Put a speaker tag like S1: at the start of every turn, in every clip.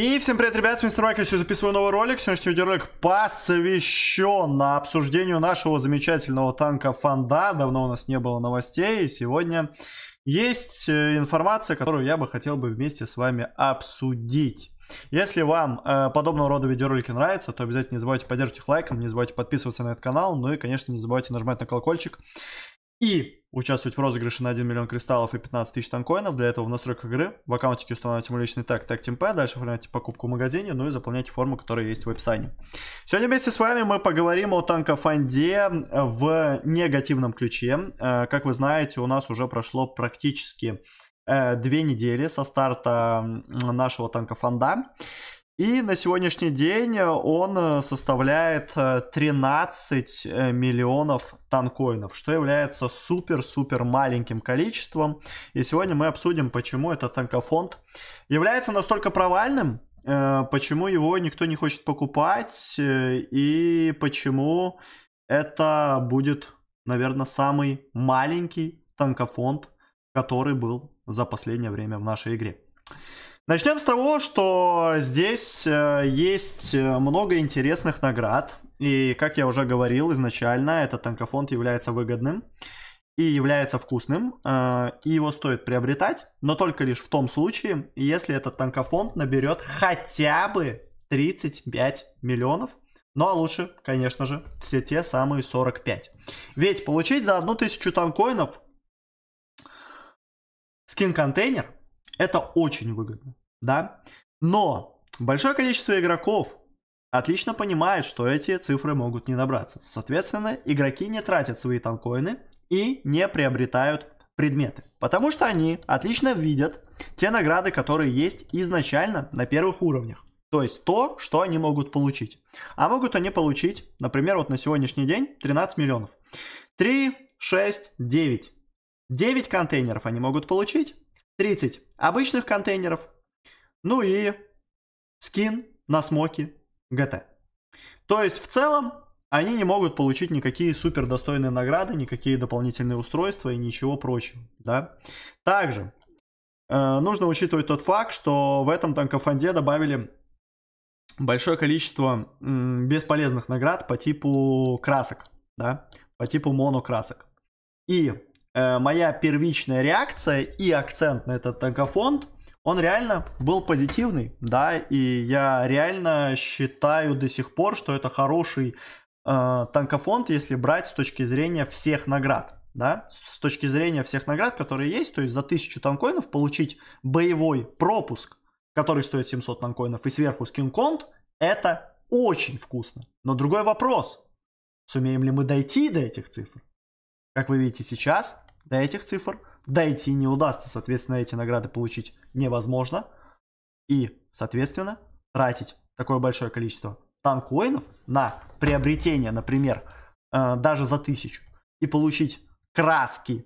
S1: И всем привет, ребят, с Мистер Майк, я сегодня записываю новый ролик. Сегодняшний видеоролик посвящен на обсуждению нашего замечательного танка Фанда. Давно у нас не было новостей, и сегодня есть э, информация, которую я бы хотел бы вместе с вами обсудить. Если вам э, подобного рода видеоролики нравятся, то обязательно не забывайте поддерживать их лайком, не забывайте подписываться на этот канал, ну и, конечно, не забывайте нажимать на колокольчик. И участвовать в розыгрыше на 1 миллион кристаллов и 15 тысяч танкоинов. Для этого в настройках игры в аккаунтике устанавливайте мой личный тег тег TeamP, дальше оформляйте покупку в магазине, ну и заполняйте форму, которая есть в описании. Сегодня вместе с вами мы поговорим о танкофанде в негативном ключе. Э, как вы знаете, у нас уже прошло практически э, две недели со старта нашего танкофанда. И на сегодняшний день э, он э, составляет 13 э, миллионов танкоинов, что является супер-супер маленьким количеством. И сегодня мы обсудим, почему этот танкофонд является настолько провальным, почему его никто не хочет покупать и почему это будет, наверное, самый маленький танкофонд, который был за последнее время в нашей игре. Начнем с того, что здесь э, есть э, много интересных наград. И, как я уже говорил изначально, этот танкофонд является выгодным и является вкусным, э, и его стоит приобретать, но только лишь в том случае, если этот танкофонд наберет хотя бы 35 миллионов, ну а лучше, конечно же, все те самые 45. Ведь получить за одну тысячу танкоинов скин-контейнер это очень выгодно да. Но большое количество игроков отлично понимает, что эти цифры могут не набраться. Соответственно, игроки не тратят свои танкоины и не приобретают предметы. Потому что они отлично видят те награды, которые есть изначально на первых уровнях. То есть то, что они могут получить. А могут они получить, например, вот на сегодняшний день 13 миллионов. 3, 6, 9. 9 контейнеров они могут получить. 30 обычных контейнеров, ну и скин на смоке ГТ. То есть в целом они не могут получить никакие супер достойные награды, никакие дополнительные устройства и ничего прочего. Да? Также э, нужно учитывать тот факт, что в этом танкофонде добавили большое количество м, бесполезных наград по типу красок, да? по типу монокрасок. И э, моя первичная реакция и акцент на этот танкофонд – он реально был позитивный, да, и я реально считаю до сих пор, что это хороший э, танкофонд, если брать с точки зрения всех наград. Да, с точки зрения всех наград, которые есть, то есть за 1000 танкоинов получить боевой пропуск, который стоит 700 танкоинов, и сверху скин-конт, это очень вкусно. Но другой вопрос, сумеем ли мы дойти до этих цифр? Как вы видите сейчас, до этих цифр дойти не удастся. Соответственно, эти награды получить невозможно. И, соответственно, тратить такое большое количество танкоинов на приобретение, например, э, даже за тысячу, и получить краски,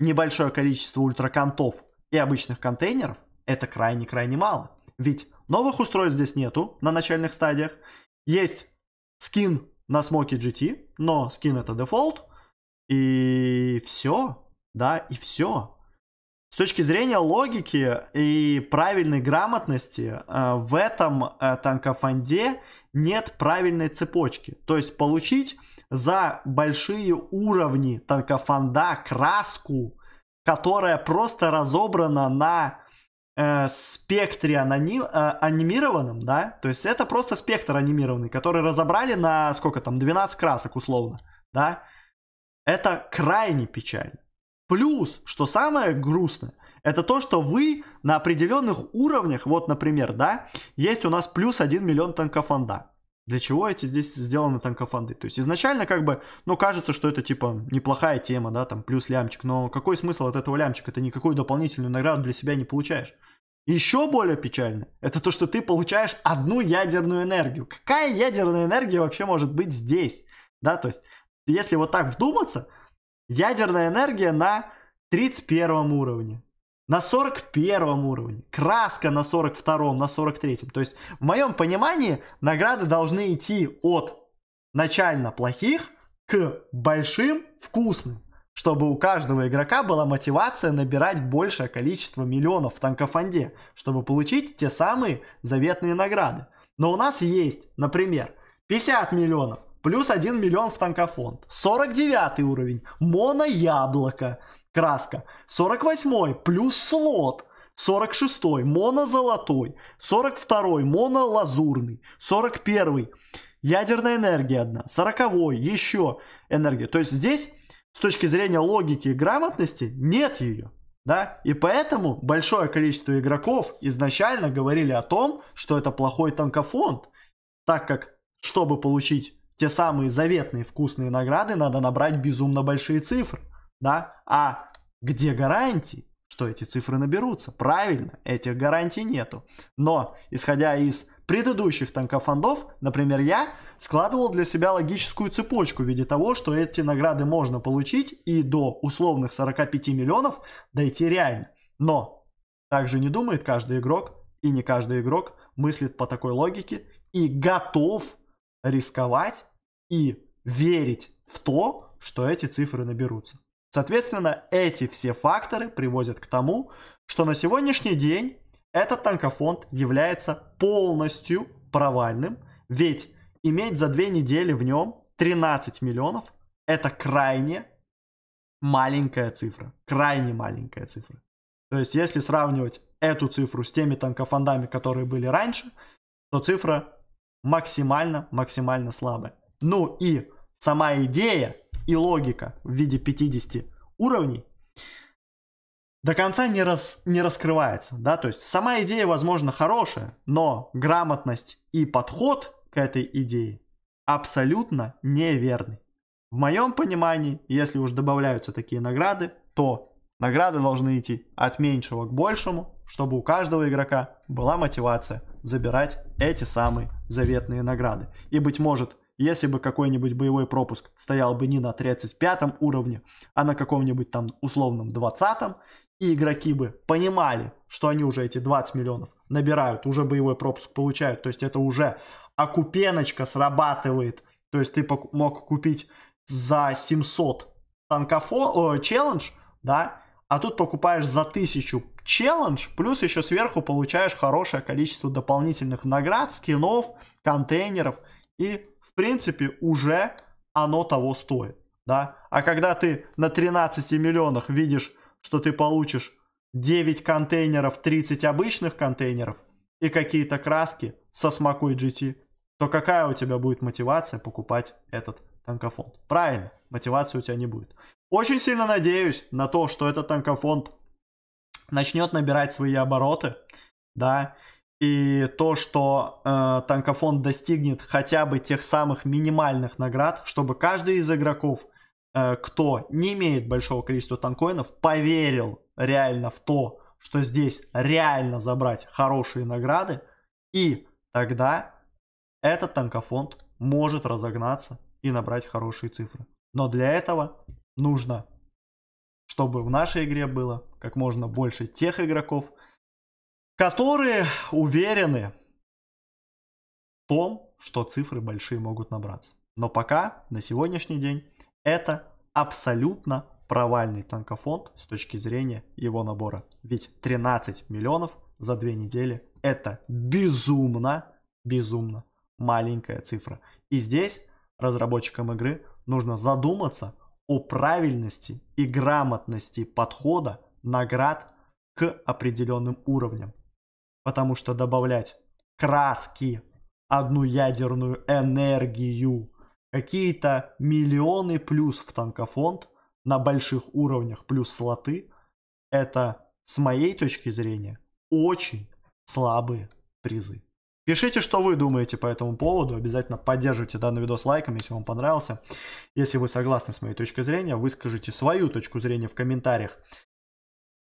S1: небольшое количество ультраконтов и обычных контейнеров, это крайне-крайне мало. Ведь новых устройств здесь нету на начальных стадиях. Есть скин на Смоке GT, но скин это дефолт. И все да, и все. С точки зрения логики и правильной грамотности э, в этом э, танкофанде нет правильной цепочки. То есть получить за большие уровни танкофанда краску, которая просто разобрана на э, спектре аноним, э, анимированном, да, то есть это просто спектр анимированный, который разобрали на сколько там, 12 красок условно, да, это крайне печально. Плюс, что самое грустное, это то, что вы на определенных уровнях, вот, например, да, есть у нас плюс 1 миллион танкофонда. Для чего эти здесь сделаны танкофонды? То есть изначально как бы, ну, кажется, что это типа неплохая тема, да, там плюс лямчик, но какой смысл от этого лямчика? Ты никакую дополнительную награду для себя не получаешь. Еще более печально, это то, что ты получаешь одну ядерную энергию. Какая ядерная энергия вообще может быть здесь? Да, то есть, если вот так вдуматься, Ядерная энергия на 31 уровне. На 41 уровне. Краска на 42, на 43. То есть, в моем понимании, награды должны идти от начально плохих к большим вкусным чтобы у каждого игрока была мотивация набирать большее количество миллионов в танкофанде, чтобы получить те самые заветные награды. Но у нас есть, например, 50 миллионов, Плюс 1 миллион в танкофонд. 49 уровень. Моно-яблоко. Краска. 48 плюс слот. 46 моно-золотой. 42 моно-лазурный. 41 ядерная энергия одна. 40 еще энергия. То есть здесь с точки зрения логики и грамотности нет ее. Да? И поэтому большое количество игроков изначально говорили о том, что это плохой танкофонд, так как, чтобы получить те самые заветные вкусные награды надо набрать безумно большие цифры, да? А где гарантии, что эти цифры наберутся? Правильно, этих гарантий нету. Но, исходя из предыдущих танкофондов, например, я складывал для себя логическую цепочку в виде того, что эти награды можно получить и до условных 45 миллионов дойти реально. Но также не думает каждый игрок, и не каждый игрок мыслит по такой логике и готов рисковать и верить в то, что эти цифры наберутся. Соответственно, эти все факторы приводят к тому, что на сегодняшний день этот танкофонд является полностью провальным, ведь иметь за две недели в нем 13 миллионов – это крайне маленькая цифра, крайне маленькая цифра. То есть, если сравнивать эту цифру с теми танкофондами, которые были раньше, то цифра максимально-максимально слабая. Ну и сама идея и логика в виде 50 уровней до конца не, рас, не раскрывается, да, то есть сама идея, возможно, хорошая, но грамотность и подход к этой идее абсолютно неверный. В моем понимании, если уж добавляются такие награды, то награды должны идти от меньшего к большему, чтобы у каждого игрока была мотивация забирать эти самые заветные награды. И, быть может, если бы какой-нибудь боевой пропуск стоял бы не на 35 уровне, а на каком-нибудь там условном 20, и игроки бы понимали, что они уже эти 20 миллионов набирают, уже боевой пропуск получают, то есть это уже окупеночка срабатывает, то есть ты мог купить за 700 танкофо, э, челлендж, да, а тут покупаешь за 1000 челлендж, плюс еще сверху получаешь хорошее количество дополнительных наград, скинов, контейнеров и в принципе, уже оно того стоит, да. А когда ты на 13 миллионах видишь, что ты получишь 9 контейнеров, 30 обычных контейнеров и какие-то краски со смокой GT, то какая у тебя будет мотивация покупать этот танкофонд? Правильно, мотивации у тебя не будет. Очень сильно надеюсь на то, что этот танкофонд начнет набирать свои обороты, да, и то, что э, танкофон достигнет хотя бы тех самых минимальных наград, чтобы каждый из игроков, э, кто не имеет большого количества танкоинов, поверил реально в то, что здесь реально забрать хорошие награды, и тогда этот танкофонд может разогнаться и набрать хорошие цифры. Но для этого нужно, чтобы в нашей игре было как можно больше тех игроков, которые уверены в том, что цифры большие могут набраться. Но пока, на сегодняшний день, это абсолютно провальный танкофонд с точки зрения его набора. Ведь 13 миллионов за две недели – это безумно, безумно маленькая цифра. И здесь разработчикам игры нужно задуматься о правильности и грамотности подхода наград к определенным уровням. Потому что добавлять краски, одну ядерную энергию, какие-то миллионы плюс в танкофонд на больших уровнях плюс слоты, это, с моей точки зрения, очень слабые призы. Пишите, что вы думаете по этому поводу. Обязательно поддерживайте данный видос лайком, если вам понравился. Если вы согласны с моей точкой зрения, выскажите свою точку зрения в комментариях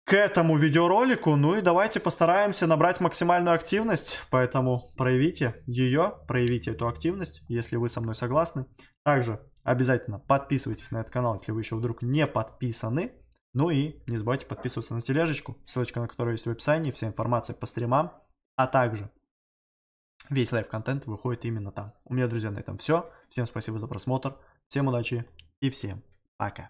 S1: к этому видеоролику. Ну и давайте постараемся набрать максимальную активность, поэтому проявите ее, проявите эту активность, если вы со мной согласны. Также обязательно подписывайтесь на этот канал, если вы еще вдруг не подписаны. Ну и не забывайте подписываться на тележечку, ссылочка на которую есть в описании, вся информация по стримам, а также весь лайв-контент выходит именно там. У меня, друзья, на этом все. Всем спасибо за просмотр, всем удачи и всем пока.